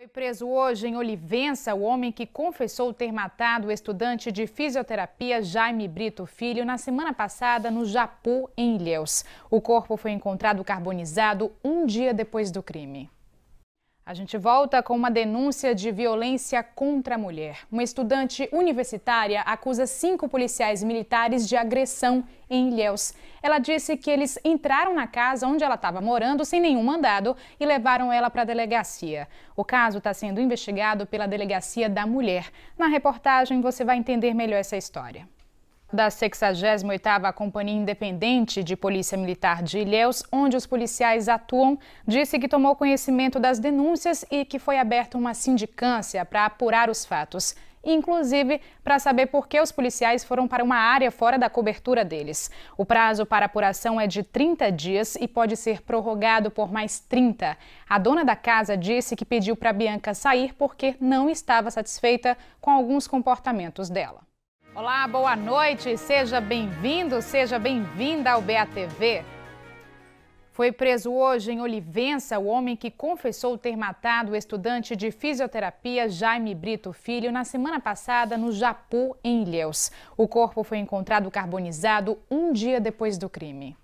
Foi preso hoje em Olivença o homem que confessou ter matado o estudante de fisioterapia Jaime Brito Filho na semana passada no Japu, em Ilhéus. O corpo foi encontrado carbonizado um dia depois do crime. A gente volta com uma denúncia de violência contra a mulher. Uma estudante universitária acusa cinco policiais militares de agressão em Ilhéus. Ela disse que eles entraram na casa onde ela estava morando sem nenhum mandado e levaram ela para a delegacia. O caso está sendo investigado pela Delegacia da Mulher. Na reportagem você vai entender melhor essa história da 68ª Companhia Independente de Polícia Militar de Ilhéus, onde os policiais atuam, disse que tomou conhecimento das denúncias e que foi aberta uma sindicância para apurar os fatos inclusive para saber por que os policiais foram para uma área fora da cobertura deles. O prazo para apuração é de 30 dias e pode ser prorrogado por mais 30. A dona da casa disse que pediu para Bianca sair porque não estava satisfeita com alguns comportamentos dela. Olá, boa noite, seja bem-vindo, seja bem-vinda ao BATV. Foi preso hoje em Olivença o homem que confessou ter matado o estudante de fisioterapia Jaime Brito Filho na semana passada no Japu, em Ilhéus. O corpo foi encontrado carbonizado um dia depois do crime.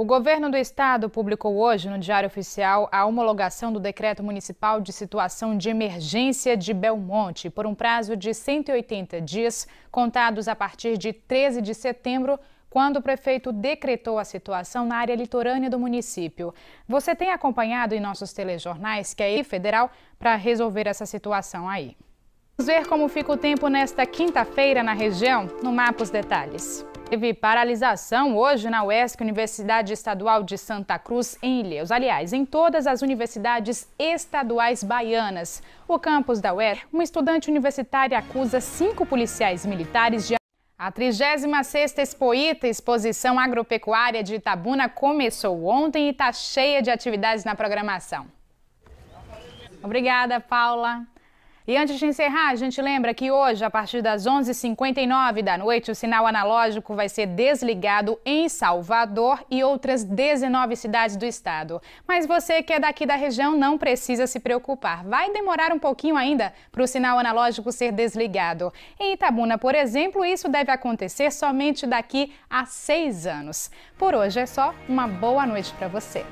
O governo do estado publicou hoje no Diário Oficial a homologação do decreto municipal de situação de emergência de Belmonte por um prazo de 180 dias, contados a partir de 13 de setembro, quando o prefeito decretou a situação na área litorânea do município. Você tem acompanhado em nossos telejornais que é federal para resolver essa situação aí. Vamos ver como fica o tempo nesta quinta-feira na região? No mapa os detalhes. Teve paralisação hoje na UESC, Universidade Estadual de Santa Cruz, em Ilhéus. Aliás, em todas as universidades estaduais baianas. O campus da UER, uma estudante universitária acusa cinco policiais militares de... A 36 Expoíta Exposição Agropecuária de Itabuna, começou ontem e está cheia de atividades na programação. Obrigada, Paula. E antes de encerrar, a gente lembra que hoje, a partir das 11h59 da noite, o sinal analógico vai ser desligado em Salvador e outras 19 cidades do estado. Mas você que é daqui da região não precisa se preocupar. Vai demorar um pouquinho ainda para o sinal analógico ser desligado. Em Itabuna, por exemplo, isso deve acontecer somente daqui a seis anos. Por hoje é só. Uma boa noite para você.